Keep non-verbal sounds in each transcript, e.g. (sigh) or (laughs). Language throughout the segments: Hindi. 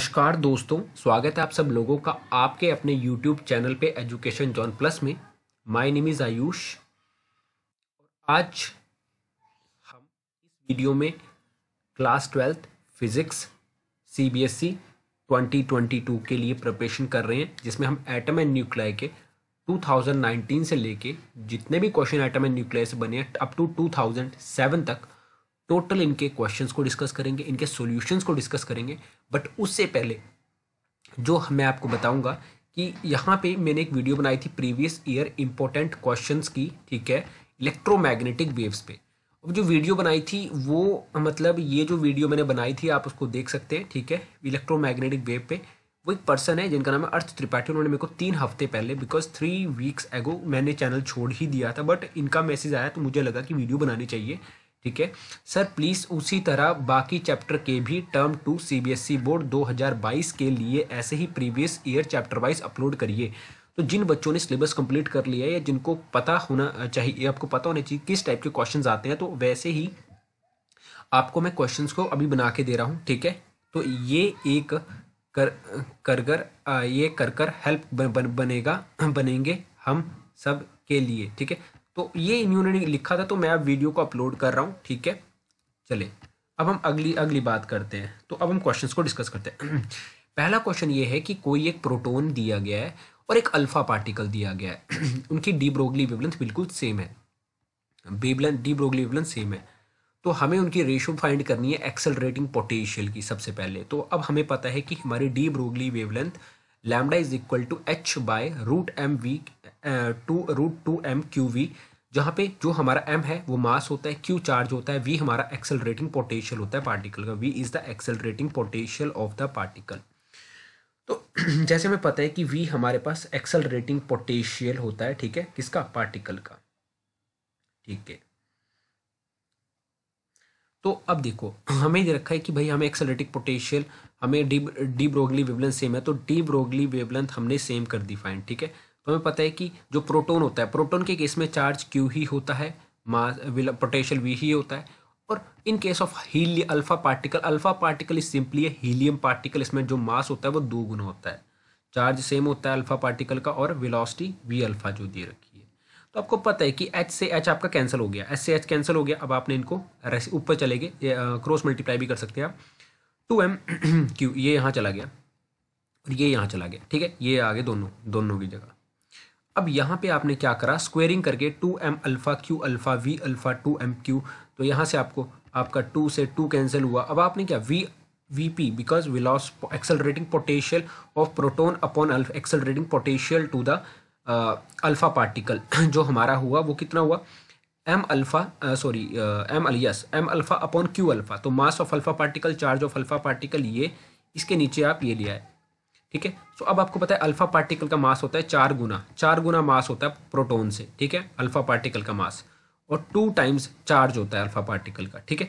नमस्कार दोस्तों स्वागत है आप सब लोगों का आपके अपने YouTube चैनल पे एजुकेशन जॉन प्लस में माय नेम इज़ आयुष आज हम इस वीडियो में क्लास ट्वेल्थ फिजिक्स सीबीएसई 2022 के लिए प्रिपरेशन कर रहे हैं जिसमें हम एटम एंड न्यूक्लियर के 2019 से लेके जितने भी क्वेश्चन एटम एंड न्यूक्लियर से बने हैं अप टू 2007 तक टोटल इनके क्वेश्चंस को डिस्कस करेंगे इनके सॉल्यूशंस को डिस्कस करेंगे बट उससे पहले जो मैं आपको बताऊंगा कि यहाँ पे मैंने एक वीडियो बनाई थी प्रीवियस ईयर इम्पोर्टेंट क्वेश्चंस की ठीक है इलेक्ट्रोमैग्नेटिक वेव्स पे अब जो वीडियो बनाई थी वो मतलब ये जो वीडियो मैंने बनाई थी आप उसको देख सकते हैं ठीक है इलेक्ट्रोमैग्नेटिक वेव पे वो एक पर्सन है जिनका नाम है अर्थ त्रिपाठी उन्होंने मेरे को तीन हफ्ते पहले बिकॉज थ्री वीक्स एगो मैंने चैनल छोड़ ही दिया था बट इनका मैसेज आया तो मुझे लगा कि वीडियो बनानी चाहिए ठीक है सर प्लीज़ उसी तरह बाकी चैप्टर के भी टर्म टू सीबीएसई बोर्ड 2022 के लिए ऐसे ही previous year chapter wise upload करिए तो जिन बच्चों ने सिलेबस कंप्लीट कर लिया है या जिनको पता होना चाहिए आपको पता होना चाहिए किस टाइप के क्वेश्चन आते हैं तो वैसे ही आपको मैं क्वेश्चन को अभी बना के दे रहा हूँ ठीक है तो ये एक कर करगर ये कर कर हेल्प बन, बन, बनेगा बनेंगे हम सब के लिए ठीक है तो ये इम्यूनिटी लिखा था तो मैं अब वीडियो को अपलोड कर रहा हूँ ठीक है चले अब हम अगली अगली बात करते हैं तो अब हम क्वेश्चंस को डिस्कस करते हैं (clears throat) पहला क्वेश्चन ये है कि कोई एक प्रोटोन दिया गया है और एक अल्फा पार्टिकल दिया गया है (clears throat) उनकी डी ब्रोगली वेवलेंथ बिल्कुल सेम है wavelength de Broglie wavelength same है तो हमें उनकी रेशियो फाइंड करनी है एक्सेलरेटिंग पोटेंशियल की सबसे पहले तो अब हमें पता है कि हमारी de Broglie wavelength lambda is equal to h by root m v two root two m q v जहाँ पे जो हमारा एम है वो मास होता है क्यू चार्ज होता है वी हमारा एक्सेलरेटिंग पोटेंशियल होता है पार्टिकल का V is the accelerating potential of the particle तो (clears throat) जैसे हमें पता है कि वी हमारे पास एक्सेलरेटिंग पोटेंशियल होता है ठीक है किसका पार्टिकल का ठीक है तो अब देखो हमें ये रखा है कि भाई हमें एक्सेलरेटिंग पोटेंशियल हमें de de Broglie wavelength same है तो डी ब्रोगली वेवलेंथ हमने सेम कर दी फाइन ठीक है हमें पता है कि जो प्रोटोन होता है प्रोटोन के केस में चार्ज क्यू ही होता है मास पोटेंशियल वी ही होता है और इन केस ऑफ ही alpha particle alpha particle is simply helium particle इसमें जो मास होता है वो दो गुना होता है चार्ज सेम होता है अल्फा पार्टिकल का और वेलोसिटी वी अल्फा जो दे रखी है तो आपको पता है कि एच से एच आपका कैंसिल हो गया एच से एच कैंसिल हो गया अब आपने इनको ऊपर चले गए क्रॉस मल्टीप्लाई भी कर सकते हैं आप टू एम क्यू ये यहाँ चला गया और ये यहाँ चला गया ठीक है ये आ गए दोनों दोनों की जगह अब यहाँ पे आपने क्या करा स्क्वेयरिंग करके two m alpha q alpha v alpha two m q तो यहाँ से आपको आपका टू से टू कैंसिल हुआ अब आपने क्या V V P because we loss accelerating potential of proton upon accelerating potential to the alpha particle जो हमारा हुआ वो कितना हुआ m alpha sorry m al yes m alpha upon q alpha तो mass of alpha particle charge of alpha particle ये इसके नीचे आप ये लिया है ठीक है सो अब आपको पता है अल्फा पार्टिकल का मास होता है चार गुना चार गुना मास होता है प्रोटोन से ठीक है अल्फा पार्टिकल का मास और टू टाइम्स चार्ज होता है अल्फा पार्टिकल का ठीक है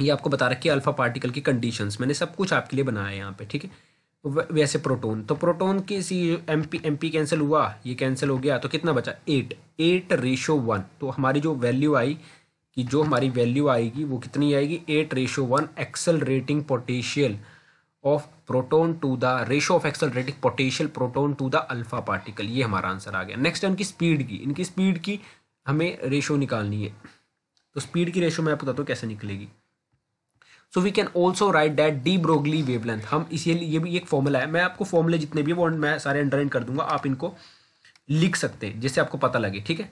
ये आपको बता रखी है अल्फा पार्टिकल की कंडीशंस मैंने सब कुछ आपके लिए बनाया है यहाँ पे ठीक है तो वैसे प्रोटोन तो प्रोटोन की C M P M P cancel हुआ ये कैंसिल हो गया तो कितना बचा एट एट रेशो वन तो हमारी जो वैल्यू आई कि जो हमारी वैल्यू आएगी वो कितनी आएगी at ratio one accelerating potential of proton to the ratio of accelerating potential proton to the alpha particle ये हमारा आंसर आ गया नेक्स्ट है इनकी स्पीड की इनकी स्पीड की हमें रेशो निकालनी है तो स्पीड की रेशो मैं आपको बताता हूँ कैसे निकलेगी so we can also write that de Broglie wavelength हम इसीलिए ये भी एक फॉर्मूला है मैं आपको फॉर्मूले जितने भी वो मैं सारे अंडरलाइन कर दूंगा आप इनको लिख सकते हैं जिससे आपको पता लगे ठीक है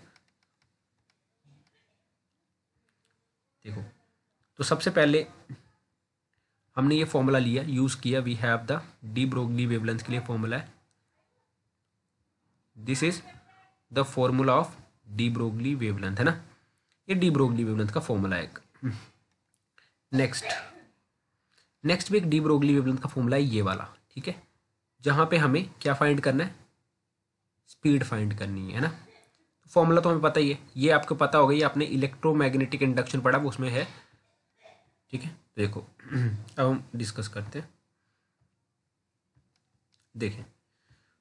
देखो तो सबसे पहले हमने ये फॉर्मूला लिया यूज़ किया we have the de Broglie wavelength के लिए फॉर्मूला है this is the formula of de Broglie wavelength है ना ये डी ब्रोगली वेवलेंथ का फॉर्मूला है एक नेक्स्ट नेक्स्ट भी एक डी ब्रोगली वेवलेंथ का फॉर्मूला है ये वाला ठीक है जहां पे हमें क्या फाइंड करना है स्पीड फाइंड करनी है ना फॉर्मूला तो हमें पता ही है ये आपको पता होगा ये आपने इलेक्ट्रोमैग्नेटिक इंडक्शन पढ़ा वो उसमें है ठीक है देखो अब हम डिस्कस करते हैं देखें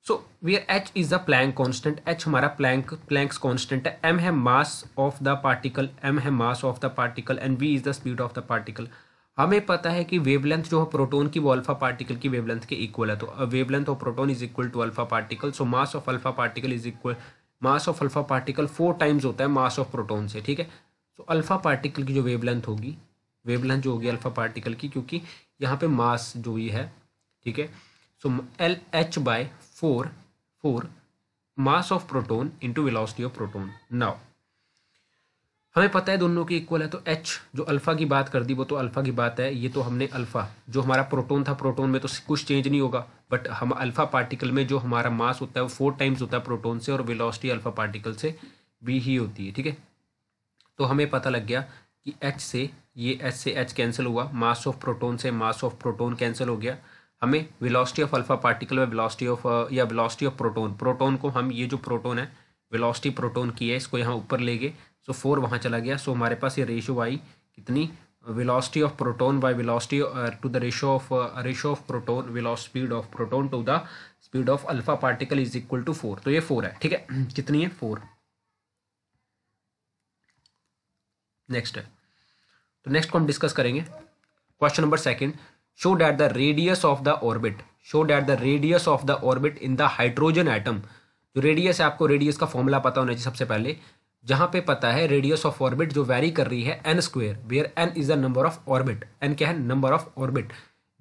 so our h is the Planck constant h हमारा प्लैंक प्लैंक्स कांस्टेंट है एम है mass of the particle m है mass of the particle and v is the speed of the particle हमें पता है कि वेवलेंथ जो है प्रोटोन की वो अल्फा पार्टिकल की वेवलेंथ के इक्वल है तो wavelength of proton is equal to alpha particle so mass of alpha particle is equal mass of alpha particle four times होता है मास ऑफ प्रोटोन से ठीक है सो अल्फा पार्टिकल की जो वेवलेंथ होगी वेवलेंथ जो होगी अल्फा पार्टिकल की क्योंकि यहाँ पे मास जो ही है ठीक है so L h by four four mass of proton into velocity of proton now हमें पता है दोनों की इक्वल है तो एच जो अल्फा की बात कर दी वो तो अल्फा की बात है ये तो हमने अल्फा जो हमारा प्रोटोन था प्रोटोन में तो कुछ चेंज नहीं होगा बट हम अल्फा पार्टिकल में जो हमारा मास होता है वो फोर टाइम्स होता है प्रोटोन से और वेलोसिटी अल्फा पार्टिकल से भी ही होती है ठीक है तो हमें पता लग गया कि एच से ये एच से एच कैंसिल हुआ मास ऑफ प्रोटोन से मास ऑफ प्रोटोन कैंसिल हो गया हमें विलॉसिटी ऑफ अल्फा पार्टिकल में विलॉसिटी ऑफ uh, या विलॉसिटी ऑफ प्रोटोन प्रोटोन को हम ये जो प्रोटोन है विलॉसिटी प्रोटोन की है इसको यहाँ ऊपर ले गए सो फोर वहाँ चला गया सो हमारे पास ये रेशो आई कितनी velocity of proton by velocity to the ratio of ratio of proton velo speed of proton to the speed of alpha particle is equal to four तो ये फोर है ठीक है (clears throat) कितनी है फोर नेक्स्ट है तो नेक्स्ट को हम डिस्कस करेंगे question number second show that the radius of the orbit show that the radius of the orbit in the hydrogen atom जो रेडियस है आपको रेडियस का फॉर्मूला पता होना चाहिए सबसे पहले जहाँ पे पता है रेडियस ऑफ ऑर्बिट जो वैरी कर रही है n square where n is the number of orbit n क्या है number of orbit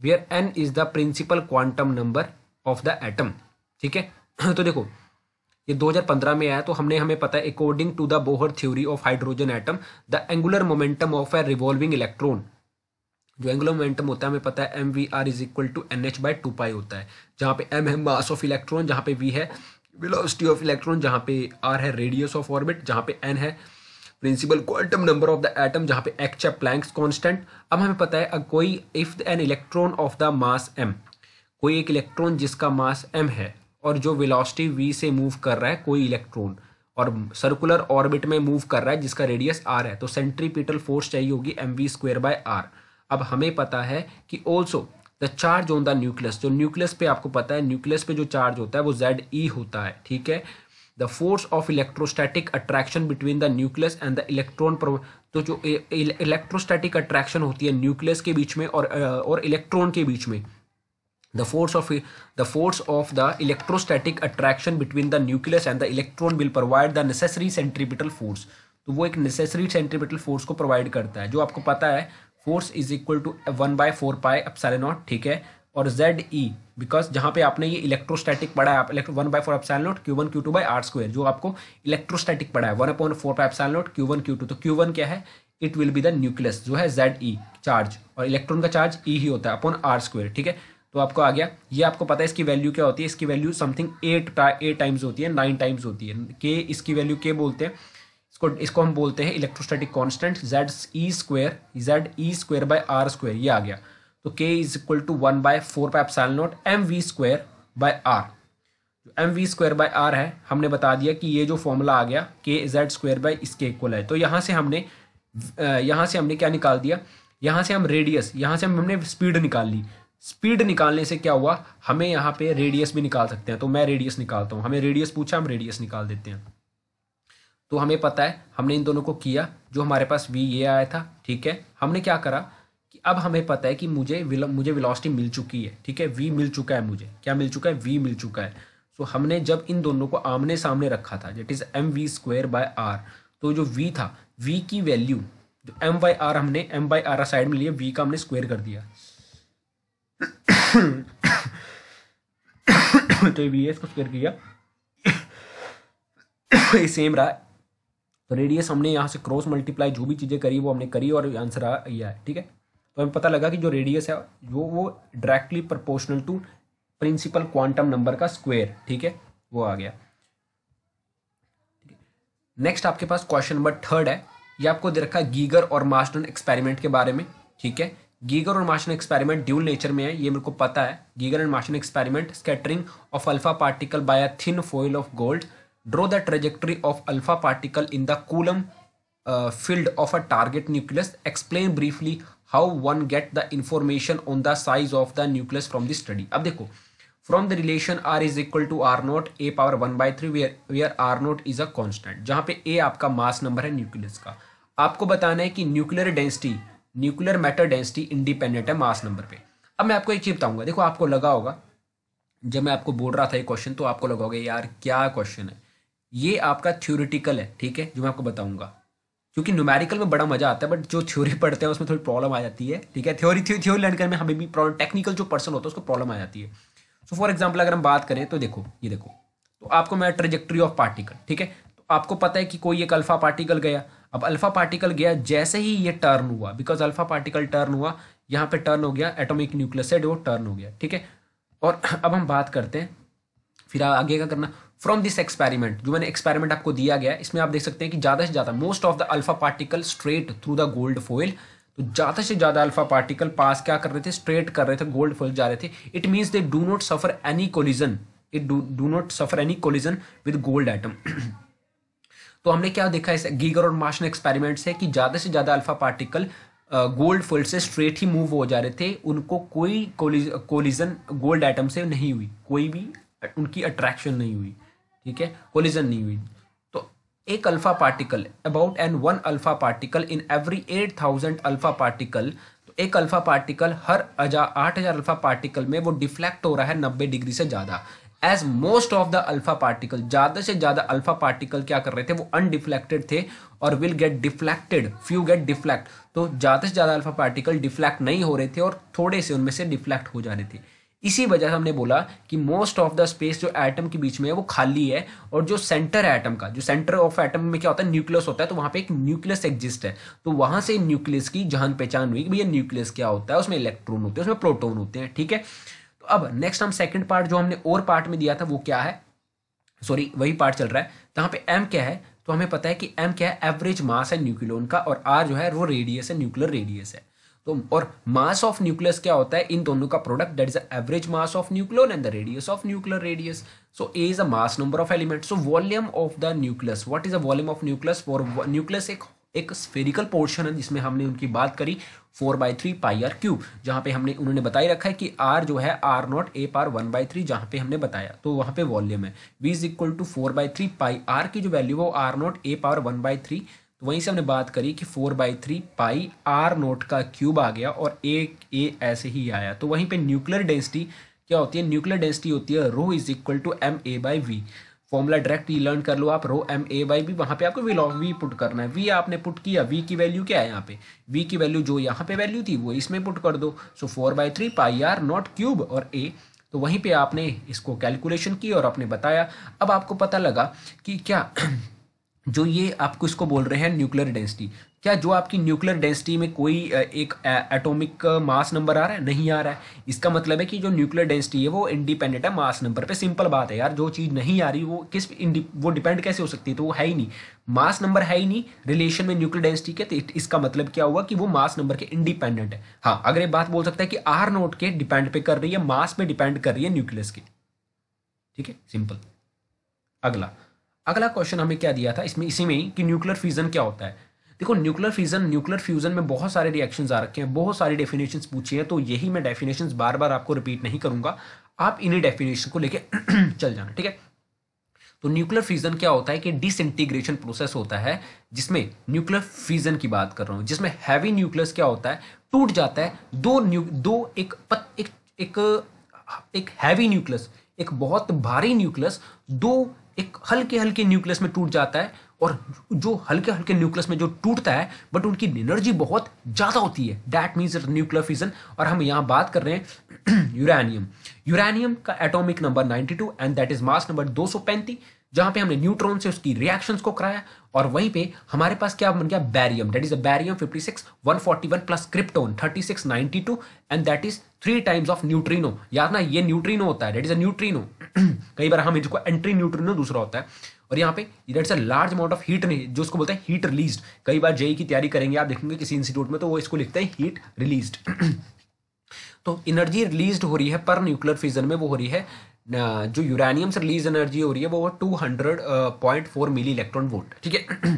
where n is the principal quantum number of the atom ठीक है (clears throat) तो देखो ये 2015 में आया तो हमने हमें पता है according to the Bohr theory of hydrogen atom the angular momentum of a revolving electron जो एंगुलर मोमेंटम होता है हमें पता है m we are is equal to N H by two pi होता है जहाँ पे एम है मास ऑफ इलेक्ट्रॉन जहाँ पे वी है वेलोसिटी ऑफ इलेक्ट्रॉन जहाँ पे आर है रेडियस ऑफ ऑर्बिट जहाँ पे एन है principal quantum number of the atom जहाँ पे एक्च है प्लैंक्स कॉन्स्टेंट अब हमें पता है कोई if an electron of the mass m कोई एक इलेक्ट्रॉन जिसका मास एम है और जो वेलोसिटी वी से मूव कर रहा है कोई इलेक्ट्रॉन और सर्कुलर ऑर्बिट में मूव कर रहा है जिसका रेडियस आर है तो सेंट्रीपिटल फोर्स चाहिए होगी m v square by r अब हमें पता है कि also the charge on the nucleus जो न्यूक्लियस पे आपको पता है न्यूक्लियस पे जो चार्ज होता है वो जेड ई e होता है ठीक है the force of electrostatic attraction between the nucleus and the electron तो जो इलेक्ट्रोस्टैटिक e, अट्रैक्शन e, होती है न्यूक्लियस के बीच में और इलेक्ट्रॉन के बीच में the force of the force of the electrostatic attraction between the nucleus and the electron will provide the necessary centripetal force तो वो एक नेसेसरी सेंट्रीपिटल फोर्स को प्रोवाइड करता है जो आपको पता है force is equal to one by four pi epsilon not ठीक है और जेड ई बिकॉज जहाँ पे आपने ये इलेक्ट्रोस्टैटिक पढ़ा है आप electro one by four epsilon naught q one q two by r square जो आपको इलेक्ट्रोस्टैटिक पढ़ा है one upon four by epsilon naught q one q two तो क्यू वन क्या है it will be the nucleus जो है जेड ई चार्ज और इलेक्ट्रॉन का चार्ज ई e ही होता है अपॉन आर स्क्वेयर ठीक है तो आपको आ गया ये आपको पता है इसकी वैल्यू क्या होती है इसकी value something eight eight times होती है नाइन टाइम्स होती है के इसकी वैल्यू के बोलते हैं इसको इसको हम बोलते हैं electrostatic constant Z e square Z e square by r square ये आ गया तो k is equal to one by four pi epsilon naught m v square by r जो m v square by r है हमने बता दिया कि ये जो फॉर्मूला आ गया के जेड स्क्वायर बाय इसके इक्वल है तो यहाँ से हमने यहाँ से हमने क्या निकाल दिया यहाँ से हम रेडियस यहाँ से हमने स्पीड निकाल ली स्पीड निकालने से क्या हुआ हमें यहाँ पे रेडियस भी निकाल सकते हैं तो मैं रेडियस निकालता हूँ हमें रेडियस पूछा हम रेडियस निकाल देते हैं तो हमें पता है हमने इन दोनों को किया जो हमारे पास वी ये आया था ठीक है हमने क्या करा कि अब हमें पता है कि मुझे विल, मुझे विलॉसिटी मिल चुकी है ठीक है वी मिल चुका है मुझे क्या मिल चुका है वी मिल चुका है सो तो हमने जब इन दोनों को आमने सामने रखा था Z is m v square by r तो जो वी था वी की वैल्यू जो एम बाई आर हमने एम बाई आर साइड में लिए वी का हमने स्क्वायर कर दिया तो वीएस को स्क्वायर किया ये सेम रहा तो रेडियस हमने यहाँ से क्रॉस मल्टीप्लाई जो भी चीज़ें करी वो हमने करी और आंसर आ गया है ठीक है तो हमें पता लगा कि जो रेडियस है जो वो directly proportional to principal quantum number का स्क्वायर ठीक है वो आ गया नेक्स्ट आपके पास क्वेश्चन नंबर थर्ड है ये आपको दे रखा गीगर और मास्टन एक्सपेरिमेंट के बारे में ठीक है गीगर और मार्शन एक्सपेरिमेंट ड्यूल नेचर में है ये मेरे को पता है Geiger and Marsden experiment scattering of alpha particle by a thin foil of gold draw the trajectory of alpha particle in the Coulomb field of a target nucleus explain briefly how one get the information on the size of the nucleus from the study अब देखो from the relation R is equal to R naught A power one by three where where R naught is a constant जहाँ पे ए आपका मास नंबर है न्यूक्लियस का आपको बताना है कि nuclear density nuclear matter density independent है मास नंबर पे अब मैं आपको एक चीज बताऊंगा देखो आपको लगा होगा जब मैं आपको बोल रहा था ये क्वेश्चन तो आपको लगा होगा यार क्या क्वेश्चन है ये आपका थ्योरिटिकल है ठीक है जो मैं आपको बताऊंगा क्योंकि न्यूमेरिकल में बड़ा मजा आता है बट जो थ्योरी (laughs) पढ़ते हैं उसमें थोड़ी प्रॉब्लम आ जाती है ठीक है थ्योरी थ्योरी थ्योरी लर्न करने में हमें भी प्रॉब्लम टेक्निकल जो पर्सन होता है उसको प्रॉब्लम आ जाती है सो फॉर एग्जाम्पल अगर हम बात करें तो देखो ये देखो तो आपको मैं ट्रेजेक्ट्री ऑफ पार्टिकल ठीक है तो आपको पता है कि कोई एक अल्फा पार्टिकल गया अब अल्फा पार्टिकल गया जैसे ही ये टर्न हुआ बिकॉज अल्फा पार्टिकल टर्न हुआ यहाँ पे टर्न हो गया एटॉमिक न्यूक्लियस है वो टर्न हो गया ठीक है और (clears throat) अब हम बात करते हैं फिर आगे का करना फ्रॉम दिस एक्सपेरिमेंट जो मैंने एक्सपेरिमेंट आपको दिया गया इसमें आप देख सकते हैं कि ज़्यादा से ज़्यादा most of the alpha particle straight through the gold foil तो ज़्यादा से ज़्यादा अल्फा पार्टिकल पास क्या कर रहे थे स्ट्रेट कर रहे थे गोल्ड फॉयल जा रहे थे it means they do not suffer any collision it do not suffer any collision with gold atom तो हमने क्या देखा इस गीगर और मार्शन एक्सपेरिमेंट से कि ज़्यादा से ज़्यादा अल्फा पार्टिकल गोल्ड फोल्ड से स्ट्रेट ही मूव हो जा रहे थे उनको कोई कोलिजन गोल्ड आइटम से नहीं हुई कोई भी उनकी अट्रैक्शन नहीं हुई ठीक है कोलिजन नहीं हुई तो एक alpha particle about an one alpha particle in every eight thousand alpha particle तो एक अल्फा पार्टिकल हर आठ हजार अल्फा पार्टिकल में वो डिफ्लेक्ट हो रहा है नब्बे डिग्री से ज़्यादा as most of the alpha particle ज्यादा से ज्यादा अल्फा पार्टिकल क्या कर रहे थे वो अनडिफ्लेक्टेड थे और will get deflected few get deflect तो ज्यादा से ज्यादा अल्फा पार्टिकल डिफ्लेक्ट नहीं हो रहे थे और थोड़े से उनमें से डिफ्लेक्ट हो जा रहे थे इसी वजह से हमने बोला कि मोस्ट ऑफ द स्पेस जो एटम के बीच में है वो खाली है और जो सेंटर एटम का जो सेंटर ऑफ एटम में क्या होता है न्यूक्लियस होता है तो वहां पे एक न्यूक्लियस एग्जिस्ट है तो वहां से न्यूक्लियस की जान पहचान हुई कि भैया न्यूक्लियस क्या होता है उसमें इलेक्ट्रॉन होते हैं उसमें प्रोटोन होते हैं ठीक है अब नेक्स्ट हम सेकंड पार्ट जो हमने और पार्ट में दिया था वो क्या है सॉरी वही पार्ट चल रहा है जहाँ तो पे एम क्या है तो हमें पता है कि एम क्या है एवरेज मास है न्यूक्लियोन का और आर जो है वो रेडियस है न्यूक्लियर रेडियस है तो और मास ऑफ न्यूक्लियस क्या होता है इन दोनों का product that is the average mass of nucleon and the radius of nuclear radius so A is a mass number of element so volume of the nucleus what is the volume of nucleus for nucleus एक एक स्फेरिकल पोर्शन है जिसमें हमने उनकी बात करी four by three pi r cube जहाँ पे हमने उन्होंने बताई रखा है कि आर जो है r naught A power one by three जहाँ पे हमने बताया तो वहाँ पे वॉल्यूम है V is equal to four by three pi r की जो वैल्यू है वो r naught A power one by three तो वहीं से हमने बात करी कि four by three pi r naught का क्यूब आ गया और ए ए ऐसे ही आया तो वहीं पे न्यूक्लियर डेंसिटी क्या होती है न्यूक्लियर डेंसिटी होती है rho is equal to m A by V formula direct ही लर्न कर लो आप रो एम ए वाई भी वहाँ पे आपको वी वी पुट करना है वी आपने पुट किया वी की वैल्यू क्या है यहाँ पे वी की वैल्यू जो यहाँ पे वैल्यू थी वो इसमें पुट कर दो so four by three pi r naught cube और ए तो वहीं पे आपने इसको कैलकुलेशन की और आपने बताया अब आपको पता लगा कि क्या (clears throat) जो ये आपको इसको बोल रहे हैं न्यूक्लियर डेंसिटी क्या जो आपकी न्यूक्लियर डेंसिटी में कोई एक एटॉमिक मास नंबर आ रहा है नहीं आ रहा है इसका मतलब है कि जो न्यूक्लियर डेंसिटी है वो इंडिपेंडेंट है मास नंबर पे सिंपल बात है यार जो चीज़ नहीं आ रही वो किस वो डिपेंड कैसे हो सकती है तो वो है ही नहीं मास नंबर है ही नहीं रिलेशन में न्यूक्लियर डेंसिटी के तो इसका मतलब क्या हुआ कि वो मास नंबर के इंडिपेंडेंट है हाँ अगर ये बात बोल सकता है कि आर नोट के डिपेंड पे कर रही है मास पे डिपेंड कर रही है न्यूक्लियस के ठीक है सिंपल अगला अगला क्वेश्चन हमें क्या दिया था इसमें इसी में कि न्यूक्लियर फ्यूजन क्या होता है देखो न्यूक्लियर फ्यूजन न्यूक्लियर फ्यूजन में बहुत सारे रिएक्शन आ रखे हैं बहुत सारी डेफिनेशन पूछी हैं तो यही मैं डेफिनेशन बार बार आपको रिपीट नहीं करूंगा आप इन्हीं डेफिनेशन को लेकर (clears throat) चल जाना ठीक है तो न्यूक्लियर फ्यूजन क्या होता है कि डिसइंटीग्रेशन प्रोसेस होता है जिसमें न्यूक्लियर फ्यूजन की बात कर रहा हूं जिसमें हैवी न्यूक्लियस क्या होता है टूट जाता है दो न्यू दो एक पत, एक एक एक हैवी न्यूक्लियस एक बहुत भारी न्यूक्लियस दो एक हल्के हल्के न्यूक्लियस में टूट जाता है और जो हल्के हल्के न्यूक्लियस में जो टूटता है बट उनकी एनर्जी बहुत ज़्यादा होती है दैट मीन्स न्यूक्लियर फ्यूजन और हम यहाँ बात कर रहे हैं यूरानियम यूरानियम का atomic number 92 and that is mass number 235 जहाँ पे हमने न्यूट्रॉन से उसकी रिएक्शंस को कराया और वहीं पे हमारे पास क्या बन गया barium that is a barium 56 141 plus krypton 36 92 and that is three times of neutrino याद ना ये न्यूट्रिनो होता है दैट इज अ न्यूट्रिनो कई बार हम इसको एंट्री न्यूट्रिनो दूसरा होता है और यहाँ पे that's a large amount of heat जो उसको बोलते हैं हीट रिलीज कई बार जेई e की तैयारी करेंगे आप देखेंगे किसी इंस्टीट्यूट में तो वो इसको लिखते हैं हीट रिलीज (clears throat) तो एनर्जी रिलीज हो रही है पर न्यूक्लियर फिजन में वो हो रही है जो यूरानियम से रिलीज एनर्जी हो रही है वो two hundred point four milli electron volt ठीक है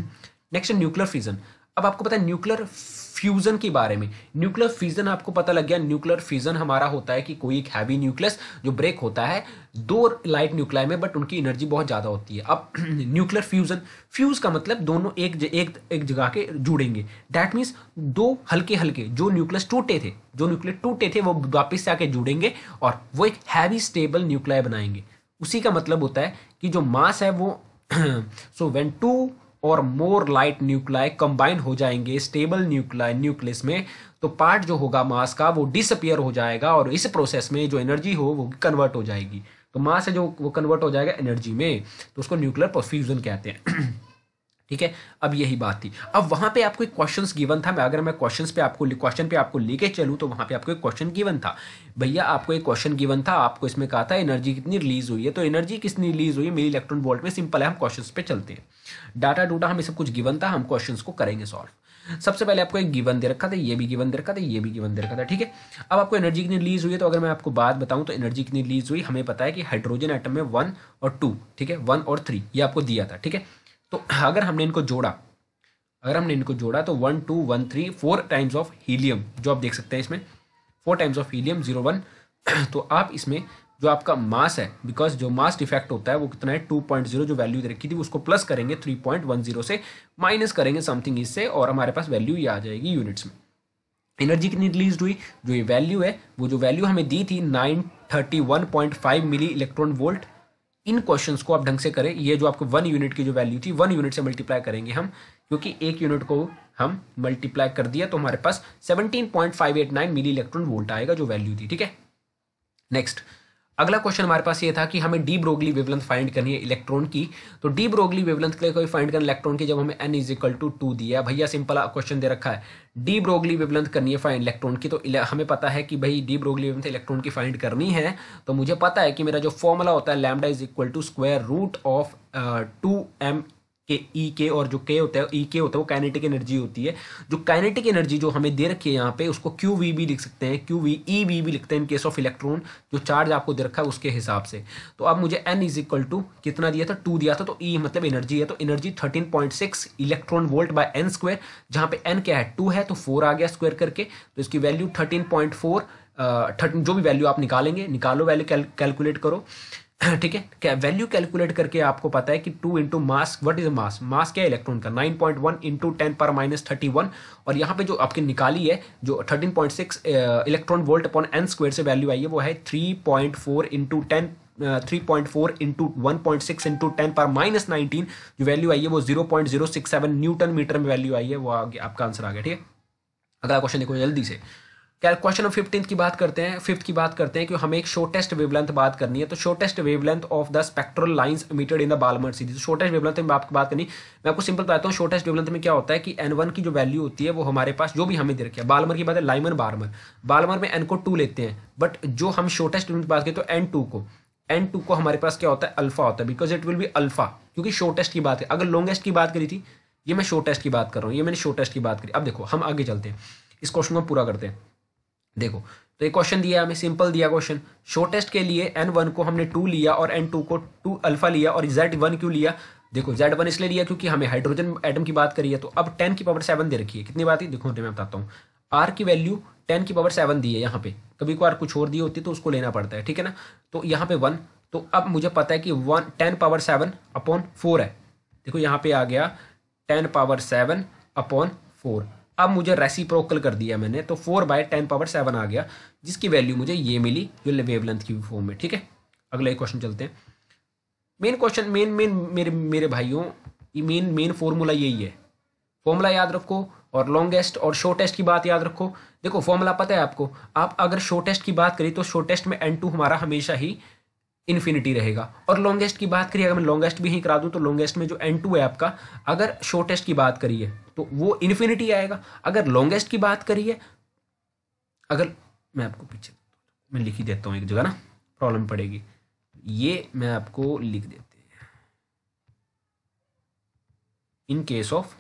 नेक्स्ट न्यूक्लियर फिजन अब आपको पता है न्यूक्लियर फ्यूजन के बारे में न्यूक्लियर फ्यूजन आपको पता लग गया न्यूक्लियर फ्यूजन हमारा होता है कि कोई एक हैवी न्यूक्लियस जो ब्रेक होता है दो लाइट न्यूक्लाई में बट उनकी एनर्जी बहुत ज़्यादा होती है अब न्यूक्लियर फ्यूजन फ्यूज का मतलब दोनों एक ज, एक एक जगह के जुड़ेंगे दैट मीन्स दो हल्के हल्के जो न्यूक्लियस टूटे थे जो न्यूक्लियर टूटे थे वो वापस से आके जुड़ेंगे और वो एक हैवी स्टेबल न्यूक्लाई बनाएंगे उसी का मतलब होता है कि जो मास है वो सो वेन टू और मोर लाइट न्यूक्लाय कंबाइन हो जाएंगे स्टेबल न्यूक्लाय न्यूक्लियस में तो पार्ट जो होगा मास का वो डिसअपियर हो जाएगा और इस प्रोसेस में जो एनर्जी हो वो कन्वर्ट हो जाएगी तो मास है जो वो कन्वर्ट हो जाएगा एनर्जी में तो उसको न्यूक्लियर परफ्यूजन कहते हैं (clears throat) ठीक है अब यही बात थी अब वहां पे आपको एक क्वेश्चन गिवन था मैं अगर मैं क्वेश्चन पे आपको क्वेश्चन पे आपको लेके चलूँ तो वहां पे आपको एक क्वेश्चन गिवन था भैया आपको एक क्वेश्चन गिवन था आपको इसमें कहा था एनर्जी कितनी रिलीज हुई है तो एनर्जी कितनी रिलीज हुई है मेरी इलेक्ट्रॉन वोल्ट में सिंपल है हम क्वेश्चन पे चलते हैं डाटा डूटा हमें सब कुछ गिवन था हम क्वेश्चन को करेंगे सॉल्व सबसे पहले आपको एक गिवन दे रखा था ये भी गिवन दे रखा था ये भी गिवन दे रखा था ठीक है अब आपको एनर्जी कितनी रिलीज हुई है तो अगर मैं आपको बात बताऊं तो एनर्जी कितनी रिलीज हुई हमें पता है कि हाइड्रोजन आइटम में वन और टू ठीक है वन और थ्री ये आपको दिया था ठीक है तो अगर हमने इनको जोड़ा अगर हमने इनको जोड़ा तो one two one three four times of helium जो आप देख सकते हैं इसमें four times of helium zero one तो आप इसमें जो आपका मास है बिकॉज जो मास डिफेक्ट होता है वो कितना है टू पॉइंट जीरो जो वैल्यू दे रखी थी उसको प्लस करेंगे थ्री पॉइंट वन जीरो से माइनस करेंगे समथिंग इससे और हमारे पास वैल्यू ये आ जाएगी यूनिट्स में एनर्जी कितनी रिलीज हुई जो ये वैल्यू है वो जो वैल्यू हमें दी थी nine thirty one point five milli electron volt इन क्वेश्चन को आप ढंग से करें ये जो आपको वन यूनिट की जो वैल्यू थी वन यूनिट से मल्टीप्लाई करेंगे हम क्योंकि एक यूनिट को हम मल्टीप्लाई कर दिया तो हमारे पास 17.589 मिली इलेक्ट्रॉन वोल्ट आएगा जो वैल्यू थी ठीक है नेक्स्ट अगला क्वेश्चन हमारे पास ये था कि हमें डी ब्रोगली वेवलेंथ फाइंड करनी है इलेक्ट्रॉन की तो डी ब्रोगली वेवलेंथ के लिए कोई फाइंड करना इलेक्ट्रॉन की जब हमें n is equal to two दिया है भैया सिंपल क्वेश्चन दे रखा है डी ब्रोगली वेवलेंथ करनी है फाइंड इलेक्ट्रॉन की तो हमें पता है कि भाई डी ब्रोगली वेवलेंथ इलेक्ट्रॉन की फाइंड करनी है तो मुझे पता है कि मेरा जो फॉर्मूला होता है lambda is equal to square root of two m K E e के और जो के होता है ई e के होता है वो काइनेटिक एनर्जी होती है जो काइनेटिक एनर्जी जो हमें दे रखी है यहाँ पे उसको क्यू वी भी लिख सकते हैं क्यू वी ई वी भी लिखते हैं इन केस ऑफ इलेक्ट्रॉन जो चार्ज आपको दे रखा है उसके हिसाब से तो अब मुझे एन इज इक्वल टू कितना दिया था टू दिया था तो ई e मतलब एनर्जी है तो energy thirteen point six electron volt by n square जहाँ पे एन क्या है टू है तो फोर आ गया स्क्वेयर करके तो इसकी वैल्यू थर्टीन पॉइंट फोर जो भी वैल्यू आप निकालेंगे निकालो वैल्यू कैलकुलेट करो (coughs) ठीक है क्या वैल्यू कैलकुलेट करके आपको पता है कि two into mass what is mass mass क्या है इलेक्ट्रॉन का nine point one into ten पर माइनस थर्टी वन और यहाँ पे जो आपकी निकाली है जो thirteen point six electron volt upon n square से वैल्यू आई है वो है three point four into ten three point four into one point six into ten पर माइनस नाइनटीन जो वैल्यू आई है वो zero point zero six seven newton metre में वैल्यू आई है वो आपका आंसर आ गया ठीक है अगला क्वेश्चन देखो जल्दी से क्या क्वेश्चन ऑफ फिफ्टींथ की बात करते हैं फिफ्थ की बात करते हैं कि हमें एक शॉर्टेस्ट वेवलेंथ बात करनी है तो shortest wavelength of the spectral lines emitted in the Balmer series shortest wavelength में आपकी बात करनी मैं आपको सिंपल बताता हूँ शॉर्टेस्ट वेवलेंथ में क्या होता है कि एन वन की जो वैल्यू होती है वो हमारे पास जो भी हमें दे रखी है बालमर की बात है लाइमन बारमर बालमर में एन को टू लेते हैं बट जो हम शॉर्टेस्ट वेवलेंथ बात करें तो एन टू को एन टू को हमारे पास क्या होता है अल्फा होता है because it will be alpha क्योंकि शॉर्टेस्ट की बात है अगर लॉन्गेस्ट की बात करी थी ये मैं शॉर्टेस्ट की बात कर रहा हूँ ये मैंने शॉर्टेस्ट की बात करी अब देखो हम आगे चलते हैं इस क्वेश्चन को पूरा करते हैं देखो तो एक क्वेश्चन दिया हमें सिंपल दिया क्वेश्चन शॉर्टेस्ट के लिए एन वन को हमने टू लिया और एन टू को टू अल्फा लिया और जेड वन क्यों लिया देखो जेड वन इसलिए लिया क्योंकि हमें हाइड्रोजन एटम की बात करी है तो अब टेन की पावर सेवन दे रखी है कितनी बात है देखो मैं बताता हूँ आर की वैल्यू टेन की पावर सेवन दी है यहाँ पे कभी को आर कुछ और दी होती तो उसको लेना पड़ता है ठीक है ना तो यहाँ पे वन तो अब मुझे पता है कि one ten power seven upon four है देखो यहाँ पे आ गया ten power seven upon four अब मुझे रेसिप्रोकल कर दिया मैंने तो four by ten power seven आ गया जिसकी वैल्यू मुझे ये मिली जो वेवलेंथ की फॉर्म में ठीक है अगला क्वेश्चन चलते हैं मेन क्वेश्चन मेन मेन मेरे मेरे भाइयों मेन मेन फॉर्मूला यही है फॉर्मूला याद रखो और लॉन्गेस्ट और शॉर्टेस्ट की बात याद रखो देखो फॉर्मूला पता है आपको आप अगर शॉर्टेस्ट की बात करें तो शॉर्टेस्ट में एन टू हमारा हमेशा ही इन्फिनिटी रहेगा और लॉन्गेस्ट की बात करिए अगर मैं लॉन्गेस्ट भी यहीं करा दूं तो लॉन्गेस्ट में जो एन टू है आपका अगर शॉर्टेस्ट की बात करिए तो वो इन्फिनिटी आएगा अगर लॉन्गेस्ट की बात करिए अगर मैं आपको पीछे मैं लिख ही देता हूँ एक जगह ना प्रॉब्लम पड़ेगी ये मैं आपको लिख देते हैं in case of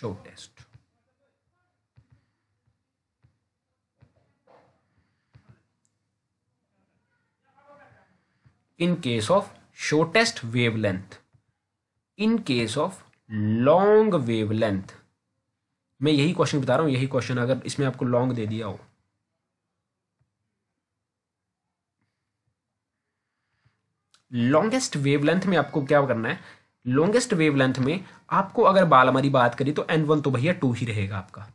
shortest in case of shortest wavelength in of long wavelength मैं यही क्वेश्चन बता रहा हूं यही क्वेश्चन अगर इसमें आपको लॉन्ग दे दिया हो लॉन्गेस्ट वेवलेंथ में आपको क्या करना है लॉन्गेस्ट वेवलेंथ में आपको अगर बाल हमारी बात करी तो एन वन तो भैया टू ही रहेगा आपका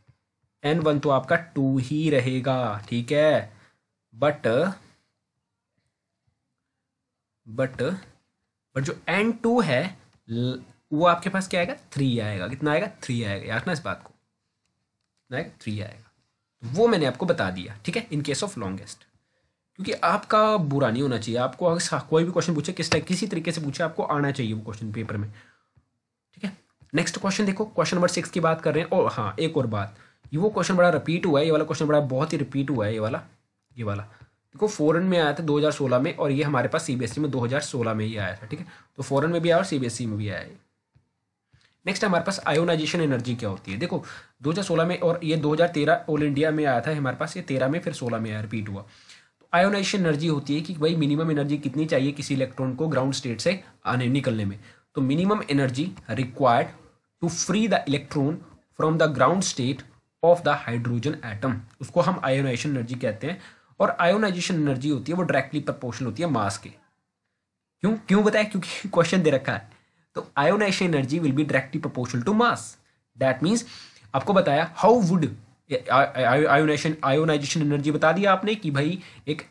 एन वन तो आपका टू ही रहेगा ठीक है बट बट बट जो एन टू है वो आपके पास क्या आएगा थ्री आएगा कितना आएगा थ्री आएगा याद ना इस बात को आएगा थ्री आएगा तो वो मैंने आपको बता दिया ठीक है इन केस ऑफ लॉन्गेस्ट क्योंकि आपका बुरा नहीं होना चाहिए आपको अगर कोई भी क्वेश्चन पूछे किस टाइप किसी तरीके से पूछे आपको आना चाहिए वो क्वेश्चन पेपर में ठीक है नेक्स्ट क्वेश्चन देखो क्वेश्चन नंबर सिक्स की बात कर रहे हैं और हाँ एक और बात ये वो क्वेश्चन बड़ा रिपीट हुआ है ये वाला क्वेश्चन बड़ा बहुत ही रिपीट हुआ है ये वाला ये वाला देखो फॉरन में आया था 2016 में और ये हमारे पास सीबीएसई e में 2016 में ही आया था ठीक है तो फॉरन में भी आया और सीबीएसई e में भी आया नेक्स्ट हमारे पास आयोनाइजेशन एनर्जी क्या होती है देखो 2016 में और ये 2013 ऑल इंडिया में आया था हमारे पास ये तेरह में फिर सोलह में आया रिपीट हुआ तो आयोनाइजेशन एनर्जी होती है कि भाई मिनिमम एनर्जी कितनी चाहिए किसी इलेक्ट्रॉन को ग्राउंड स्टेट से आने निकलने में तो minimum energy required to free the electron from the ground state of the hydrogen atom उसको हम आयोनाइजेशन एनर्जी कहते हैं और आयोनाइजेशन एनर्जी होती है वो डायरेक्टली प्रपोर्शन होती है मास के क्यों क्यों बताया क्योंकि क्वेश्चन (laughs) दे रखा है तो ionisation energy will be directly proportion to mass that means आपको बताया how would ionisation ionisation energy बता दिया आपने कि भाई एक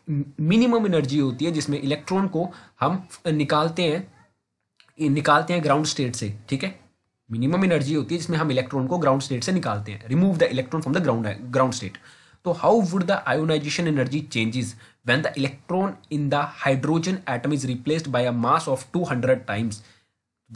मिनिमम एनर्जी होती है जिसमें इलेक्ट्रॉन को हम निकालते हैं निकालते हैं ग्राउंड स्टेट से ठीक है मिनिमम एनर्जी होती है जिसमें हम इलेक्ट्रॉन को ग्राउंड स्टेट से निकालते हैं remove the electron from the ground ground state So how would the ionization energy changes when the electron in the hydrogen atom is replaced by a mass of 200 times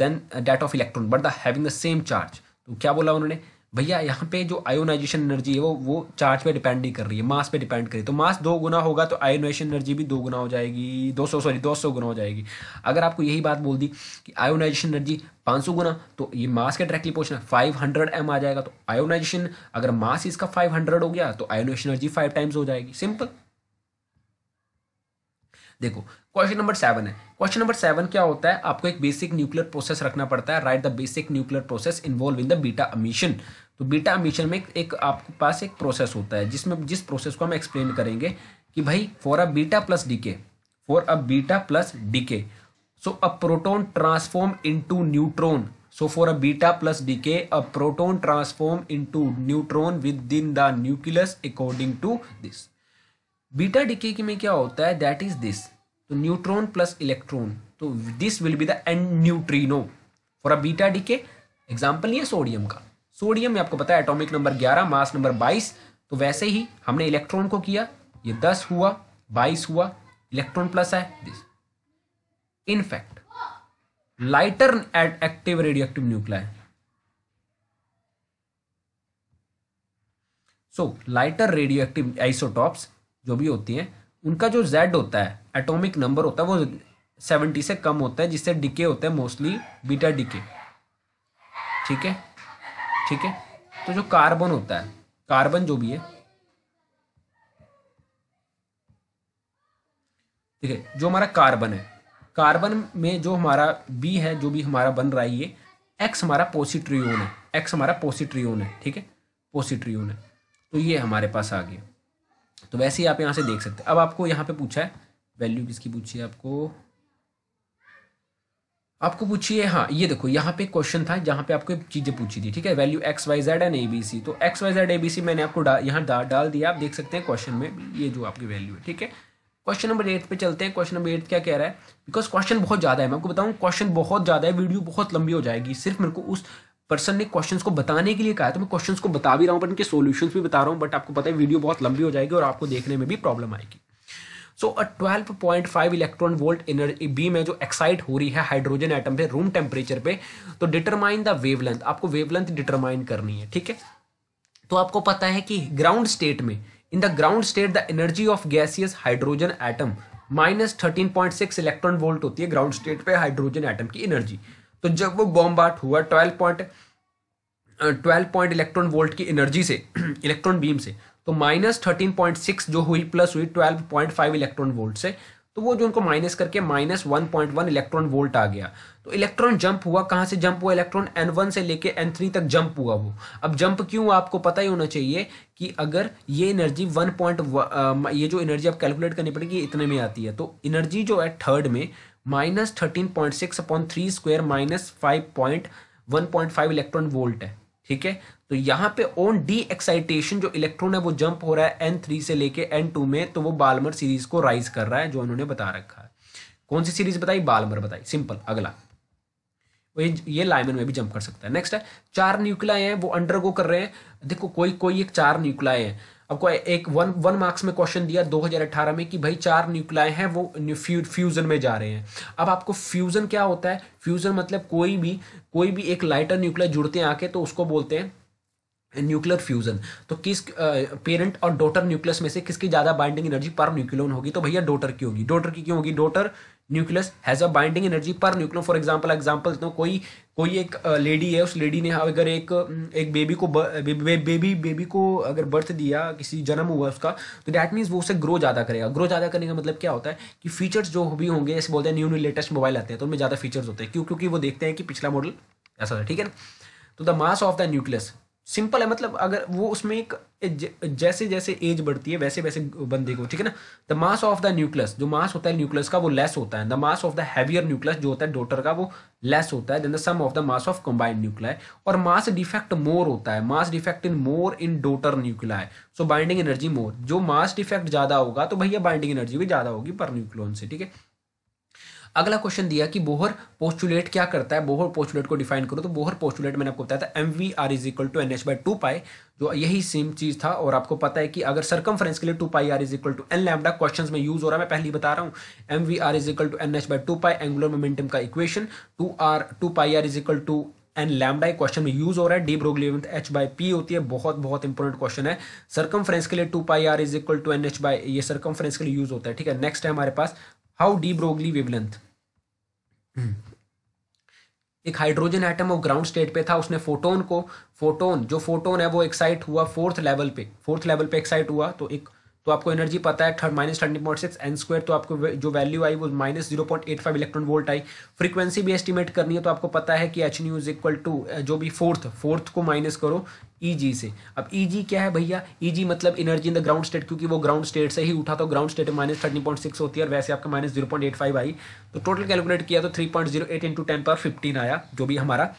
than that of electron but the having the same charge तो क्या बोला उन्होंने भैया यहाँ पे जो आयोनाइजेशन एनर्जी है वो वो चार्ज पे डिपेंड नहीं कर रही है मास पे डिपेंड करी तो मास दो गुना होगा तो आयोनाइजेशन एनर्जी भी दो गुना हो जाएगी दो सौ सॉरी दो सौ गुना हो जाएगी अगर आपको यही बात बोल दी कि आयोनाइजेशन एनर्जी पाँच सौ गुना तो ये मास के डायरेक्टली पोर्शन है फाइव हंड्रेड एम आ जाएगा तो आयोनाइजेशन अगर मास इसका फाइव हंड्रेड हो गया तो आयोनाइजेशन एनर्जी फाइव टाइम्स हो जाएगी सिंपल देखो क्वेश्चन नंबर सेवन है क्वेश्चन नंबर सेवन क्या होता है आपको एक बेसिक न्यूक्लियर प्रोसेस रखना पड़ता है write the basic nuclear process involve in the beta emission तो बीटा अमीशन में एक, आपके पास एक प्रोसेस होता है जिसमें जिस प्रोसेस को हम एक्सप्लेन करेंगे कि भाई for a beta plus decay for a beta plus decay so a proton transform into neutron so for a beta plus decay a proton transform into with in the nucleus according to this beta decay में क्या होता है दैट इज दिस तो न्यूट्रॉन प्लस इलेक्ट्रॉन तो this will be the and neutrino for a beta decay example ये सोडियम का सोडियम में आपको पता है एटॉमिक नंबर 11 मास नंबर 22 तो वैसे ही हमने इलेक्ट्रॉन को किया ये 10 हुआ 22 हुआ इलेक्ट्रॉन प्लस है this in fact lighter at active active nuclear so lighter active isotopes जो भी होती हैं उनका जो जेड होता है एटॉमिक नंबर होता है वो सेवेंटी से कम होता है जिससे डिके होते हैं मोस्टली बीटा डिके ठीक है ठीक है तो जो कार्बन होता है कार्बन जो भी है ठीक है जो हमारा कार्बन है कार्बन में जो हमारा बी है जो भी हमारा बन रहा है ये एक्स हमारा पोसिट्रियोन है एक्स हमारा पोसिट्रियोन है ठीक है पोसिट्रियोन है तो ये हमारे पास आ गया तो वैसे ही आप यहाँ से देख सकते हैं अब आपको यहाँ पे पूछा है वैल्यू किसकी पूछी है आपको आपको पूछिए हाँ ये देखो यहाँ पे क्वेश्चन था जहाँ पे आपको चीज़ें पूछी थी ठीक है value X Y Z and A B C तो X Y Z A B C मैंने आपको डा, यहाँ डा, डाल दिया आप देख सकते हैं क्वेश्चन में ये जो आपकी वैल्यू है ठीक है क्वेश्चन नंबर एट पे चलते हैं क्वेश्चन नंबर एट क्या कह रहा है बिकॉज क्वेश्चन बहुत ज़्यादा है मैं आपको बताऊँ क्वेश्चन बहुत ज़्यादा है वीडियो बहुत लंबी हो जाएगी सिर्फ मेरे को उस पर्सन ने क्वेश्चंस को बताने के लिए कहा है तो मैं क्वेश्चंस को बता भी रहा हूँ बट इनके सॉल्यूशंस भी बता रहा हूँ बट आपको पता है वीडियो बहुत लंबी हो जाएगी और आपको देखने में भी प्रॉब्लम आएगी so a twelve point five electron volt energy beam है जो एक्साइट हो रही है हाइड्रोजन एटम पे रूम टेम्परेचर पे तो डिटरमाइन द वेवलेंथ आपको वेवलेंथ डिटरमाइन करनी है ठीक है तो आपको पता है कि ग्राउंड स्टेट में in the ground state the energy of gaseous hydrogen atom minus thirteen point six electron volt होती है ग्राउंड स्टेट पे हाइड्रोजन एटम की एनर्जी तो जब वो बॉम्बार्ट हुआ twelve point twelve point electron volt की एनर्जी से इलेक्ट्रॉन (clears throat) बीम से तो माइनस थर्टीन पॉइंट सिक्स जो हुई प्लस हुई twelve point five electron volt से तो वो जो उनको माइनस करके minus one point one electron volt आ गया तो इलेक्ट्रॉन जंप हुआ कहाँ से जंप हुआ इलेक्ट्रॉन एन वन से लेके एन थ्री तक जंप हुआ वो अब जंप क्यों आपको पता ही होना चाहिए कि अगर ये एनर्जी वन पॉइंट ये जो एनर्जी आप कैलकुलेट करनी पड़ेगी इतने में आती है तो एनर्जी जो है थर्ड में minus thirteen point six upon three square minus five point one point five electron volt है ठीक है तो यहाँ पे ओन डी एक्साइटेशन जो इलेक्ट्रॉन है वो जंप हो रहा है एन थ्री से लेके एन टू में तो वो बालमर सीरीज को राइज कर रहा है जो उन्होंने बता रखा है कौन सी सीरीज बताई बालमर बताई सिंपल अगला ये लाइमन में भी जंप कर सकता है नेक्स्ट है चार न्यूक्लाई है वो अंडरगो कर रहे हैं देखो कोई कोई एक चार न्यूक्लाई है आपको एक वन वन मार्क्स में क्वेश्चन दिया 2018 में कि भाई चार न्यूक्लाय हैं वो फ्यूजन में जा रहे हैं अब आपको फ्यूजन क्या होता है फ्यूजन मतलब कोई भी कोई भी एक लाइटर न्यूक्लियर जुड़ते हैं आके तो उसको बोलते हैं न्यूक्लियर फ्यूजन तो किस पेरेंट और डोटर न्यूक्लियस में से किसकी ज़्यादा बाइंडिंग एनर्जी पर न्यूक्लियन होगी तो भैया डोटर की होगी डोटर की क्यों होगी daughter nucleus has a binding energy per nucleon for example example तो कोई कोई एक लेडी है उस लेडी ने अगर एक एक बेबी को बेबी बे, बेबी को अगर बर्थ दिया किसी जन्म हुआ उसका तो डैट मीन्स वो उसे ग्रो ज़्यादा करेगा ग्रो ज़्यादा करने का मतलब क्या होता है कि फीचर्स जो भी होंगे जैसे बोलते हैं न्यू न्यू लेटेस्ट मोबाइल आते हैं तो उनमें ज़्यादा फीचर्स होते हैं क्यों क्योंकि वो देखते हैं कि पिछला मॉडल ऐसा था ठीक है ना तो the mass of the nucleus simple है मतलब अगर वो उसमें एक जैसे जैसे एज बढ़ती है वैसे वैसे बंदे को ठीक है ना the mass of the nucleus जो मास होता है न्यूक्लियस का वो लेस होता है the mass of the heavier nucleus जो होता है डोटर का वो लेस होता है then the sum of the mass of combined nuclei और मास डिफेक्ट मोर होता है mass defect in more in daughter nuclei so binding energy more जो मास डिफेक्ट ज्यादा होगा तो भैया बाइंडिंग एनर्जी भी ज्यादा होगी पर न्यूक्लोन से ठीक है अगला क्वेश्चन दिया कि बोहर पोस्टुलेट क्या करता है बोहर पोस्टुलेट को डिफाइन करो तो बोहर पोस्टुलेट मैंने आपको बताया था M we are is equal to N H by two pi जो यही सेम चीज था और आपको पता है कि अगर सरकमफ्रेंस के लिए two pi R is equal to N lambda question में यूज हो रहा है मैं पहली बता रहा हूँ M we are is equal to N H by two pi angular momentum का equation two R two pi R is equal to N lambda question में यूज हो रहा है de Broglie wavelength H by P होती है बहुत बहुत इंपॉर्टेंट क्वेश्चन है सरकमफ्रेंस के लिए two pi R is equal to N H by ये सरकमफ्रेंस के लिए यूज होता है ठीक है नेक्स्ट है हमारे पास हाउ डी ब्रोगली वेवलेंथ एक hydrogen atom of ground state पे था उसने फोटोन को फोटोन जो फोटोन है वो एक्साइट हुआ फोर्थ लेवल पे फोर्थ लेवल पे एक्साइट हुआ तो एक तो आपको एनर्जी पता है third minus thirty point six N square तो आपको जो वैल्यू आई वो minus zero point eight five electron volt आई फ्रीक्वेंसी भी एस्टिमेट करनी है तो आपको पता है कि H nu is equal to जो भी फोर्थ फोर्थ को माइनस करो ईजी से अब ईजी क्या है भैया ईजी मतलब energy in the ground state क्योंकि वो ग्राउंड स्टेट से ही उठा तो ground state minus thirty point six होती है और वैसे आपका minus zero point eight five आई तो टोटल कैलकुलेट किया तो three point zero eight into ten पर फिफ्टीन आया जो भी हमारा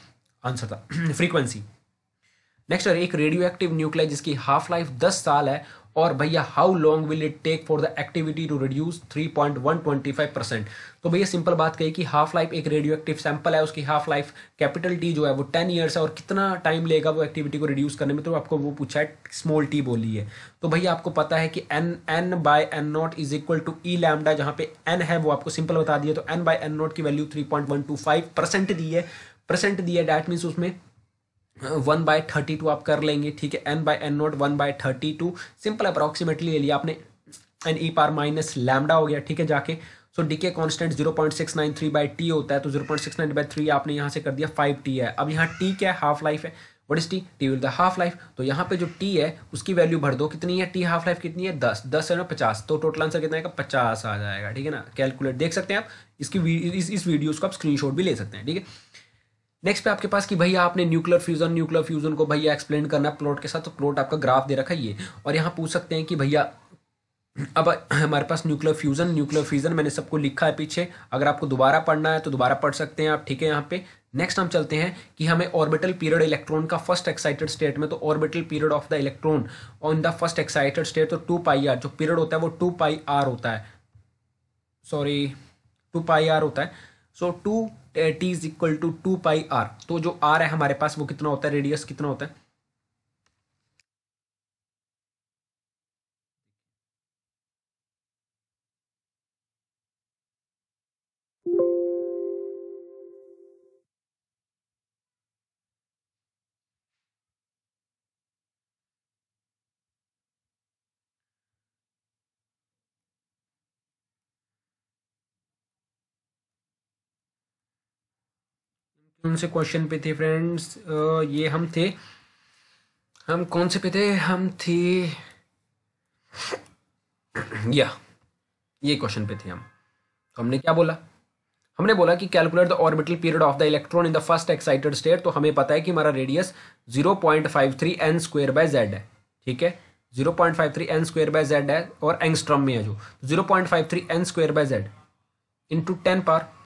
आंसर था फ्रीक्वेंसी (clears throat) नेक्स्ट एक रेडियो एक्टिव न्यूक्लियर जिसकी हाफ लाइफ दस साल है और भैया how long will it take for the activity to reduce 3.125 percent तो भैया सिंपल बात कही कि हाफ लाइफ एक रेडियो एक्टिव सैंपल है उसकी हाफ लाइफ कैपिटल टी जो है वो टेन ईयर्स है और कितना टाइम लेगा वो एक्टिविटी को रिड्यूस करने में तो आपको वो पूछा है स्मॉल टी बोली है तो भैया आपको पता है कि N N by N naught is equal to E lambda जहाँ पे एन है वो आपको सिंपल बता दिया तो एन बाय एन नॉट की वैल्यू three point one two five percent दी है परसेंट दी है डैट मीन्स उसमें वन बाय थर्टी टू आप कर लेंगे ठीक है N by N naught one by thirty two simple approximately ले लिया आपने एन ई पार माइनस लैमडा हो गया ठीक है जाके so decay constant zero point six nine three by T होता है तो zero point six nine by three आपने यहाँ से कर दिया फाइव टी है अब यहाँ टी क्या है हाफ लाइफ है what is T T will the half life तो यहाँ पे जो टी है उसकी वैल्यू भर दो कितनी है टी हाफ लाइफ कितनी है दस दस है ना पचास तो टोटल आंसर कितना आएगा पचास आ जाएगा ठीक है ना कैलकुलेट देख सकते हैं आप इसकी इस, इस वीडियोस को आप स्क्रीनशॉट भी ले सकते हैं ठीक है नेक्स्ट पे आपके पास कि भैया आपने न्यूक्लियर फ्यूजन न्यूक्लियर फ्यूजन को भैया एक्सप्लेन करना है प्लॉट के साथ तो प्लॉट आपका ग्राफ दे रखा है ये और यहाँ पूछ सकते हैं कि भैया अब हमारे पास न्यूक्लियर फ्यूजन न्यूक्लियर फ्यूजन मैंने सबको लिखा है पीछे अगर आपको दोबारा पढ़ना है तो दोबारा पढ़ सकते हैं आप ठीक है यहाँ पे नेक्स्ट हम चलते हैं कि हमें ऑर्बिटल पीरियड इलेक्ट्रॉन का फर्स्ट एक्साइटेड स्टेट में तो orbital period of the electron on the first excited state तो टू पाई आर जो पीरियड होता है वो टू पाई आर होता है सॉरी टू पाई आर होता है so two T is equal to two pi pi तो जो आर है हमारे पास वो कितना होता है रेडियस कितना होता है से क्वेश्चन पे थे फ्रेंड्स ये हम थे हम कौन से पे थे हम थे या ये क्वेश्चन पे थे हम तो हमने क्या बोला हमने बोला कि calculate the orbital period of the electron in the first excited state तो हमें पता है कि हमारा radius 0.53 point five three N square by Z है ठीक है 0.53 point five three N square by Z है और एंगस्ट्रॉम में है जो 0.53 point five three N square by Z into ten par